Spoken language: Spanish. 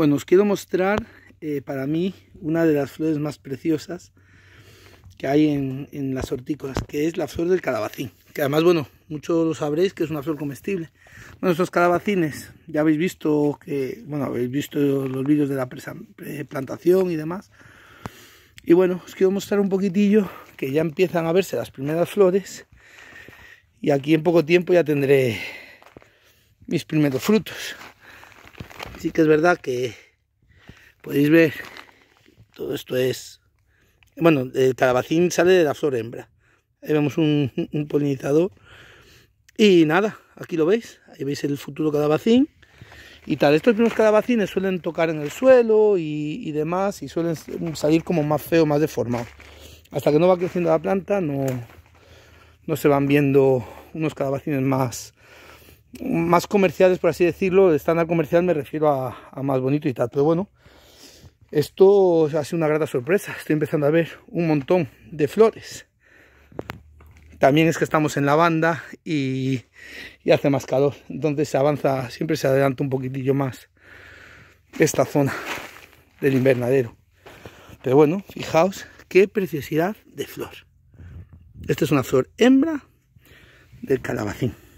Bueno, os quiero mostrar eh, para mí una de las flores más preciosas que hay en, las hortícolas, que es la flor del calabacín. Que además, bueno, muchos lo sabréis que es una flor comestible. Bueno, estos calabacines ya habéis visto que, bueno, habéis visto los vídeos de la plantación y demás. Y bueno, os quiero mostrar un poquitillo que ya empiezan a verse las primeras flores. Y aquí en poco tiempo ya tendré mis primeros frutos sí que es verdad que podéis pues, ver, todo esto es, bueno, el calabacín sale de la flor hembra. Ahí vemos un, polinizador. Y nada, aquí lo veis, ahí veis el futuro calabacín y tal. Estos primeros calabacines suelen tocar en el suelo y, demás y suelen salir como más feo, más deformado. Hasta que no va creciendo la planta no, no se van viendo unos calabacines más, más comerciales, por así decirlo, de estándar comercial me refiero a, más bonito y tal. Pero bueno, esto ha sido una grata sorpresa. Estoy empezando a ver un montón de flores. También es que estamos en la banda y, y hace más calor. donde se avanza, siempre se adelanta un poquitillo más esta zona del invernadero. Pero bueno, fijaos qué preciosidad de flor. Esta es una flor hembra del calabacín.